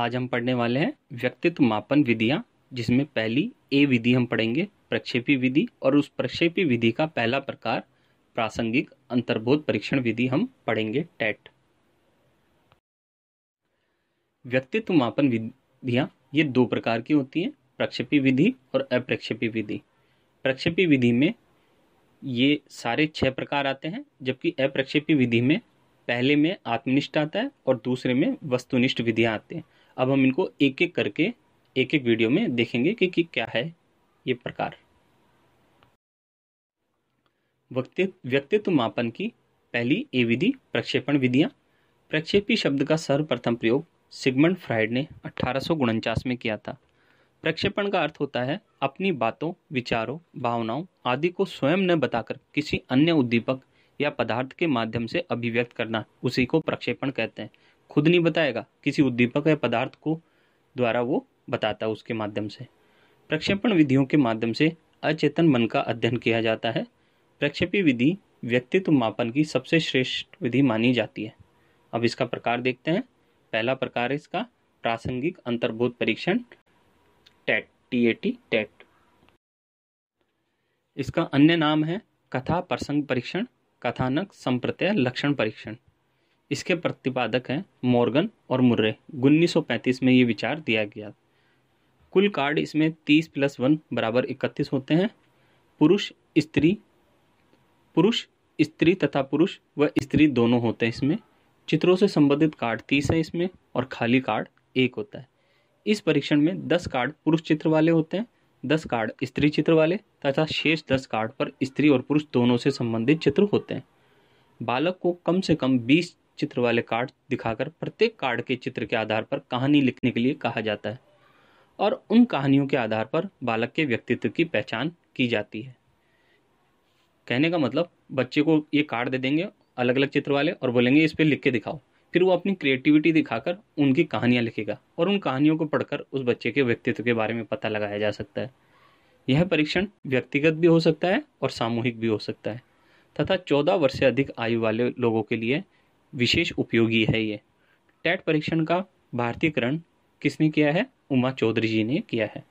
आज हम पढ़ने वाले हैं व्यक्तित्व मापन विधियां जिसमें पहली ए विधि हम पढ़ेंगे प्रक्षेपी विधि और उस प्रक्षेपी विधि का पहला प्रकार प्रासंगिक अंतर्बोध परीक्षण विधि हम पढ़ेंगे टेट व्यक्तित्व मापन विधियां ये दो प्रकार की होती हैं प्रक्षेपी विधि और अप्रक्षेपी विधि प्रक्षेपी विधि में ये सारे छह प्रकार आते हैं जबकि अप्रक्षेपी विधि में पहले में आत्मनिष्ठ आता है और दूसरे में वस्तुनिष्ठ विधियाँ आती हैं अब हम इनको एक एक करके एक एक वीडियो में देखेंगे कि, कि क्या है ये प्रकार व्यक्तित्व मापन की पहली ए विधि प्रक्षेपण विधियां प्रक्षेपी शब्द का सर्वप्रथम प्रयोग सिगमंड फ्राइड ने अठारह में किया था प्रक्षेपण का अर्थ होता है अपनी बातों विचारों भावनाओं आदि को स्वयं न बताकर किसी अन्य उद्दीपक या पदार्थ के माध्यम से अभिव्यक्त करना उसी को प्रक्षेपण कहते हैं खुद नहीं बताएगा किसी उद्दीपक या पदार्थ को द्वारा वो बताता है उसके माध्यम से प्रक्षेपण विधियों के माध्यम से अचेतन मन का अध्ययन किया जाता है प्रक्षेपी विधि व्यक्तित्व मापन की सबसे श्रेष्ठ विधि मानी जाती है अब इसका प्रकार देखते हैं पहला प्रकार है इसका प्रासंगिक अंतर्भूत परीक्षण TAT T A T TAT इसका अन्य नाम है कथा प्रसंग परीक्षण कथानक संप्रत्यय लक्षण परीक्षण इसके प्रतिपादक हैं मॉर्गन और मुर्रे 1935 में ये विचार दिया गया कुल कार्ड इसमें 30 प्लस वन बराबर इकतीस होते हैं पुरुष स्त्री पुरुष स्त्री तथा पुरुष व स्त्री दोनों होते हैं इसमें चित्रों से संबंधित कार्ड तीस है इसमें और खाली कार्ड एक होता है इस परीक्षण में दस कार्ड पुरुष चित्र वाले होते हैं दस कार्ड स्त्री चित्र वाले तथा शेष दस कार्ड पर स्त्री और पुरुष दोनों से संबंधित चित्र होते हैं बालक को कम से कम बीस चित्र वाले कार्ड दिखाकर प्रत्येक कार्ड के चित्र के आधार पर कहानी लिखने के लिए कहा जाता है और उन कहानियों के आधार पर बालक के व्यक्तित्व की पहचान की जाती है कहने का मतलब बच्चे को ये कार्ड दे देंगे अलग अलग चित्र वाले और बोलेंगे इस पर लिख के दिखाओ फिर वो अपनी क्रिएटिविटी दिखाकर उनकी कहानियाँ लिखेगा और उन कहानियों को पढ़कर उस बच्चे के व्यक्तित्व के बारे में पता लगाया जा सकता है यह परीक्षण व्यक्तिगत भी हो सकता है और सामूहिक भी हो सकता है तथा चौदह वर्ष से अधिक आयु वाले लोगों के लिए विशेष उपयोगी है ये टेट परीक्षण का भारतीयकरण किसने किया है उमा चौधरी जी ने किया है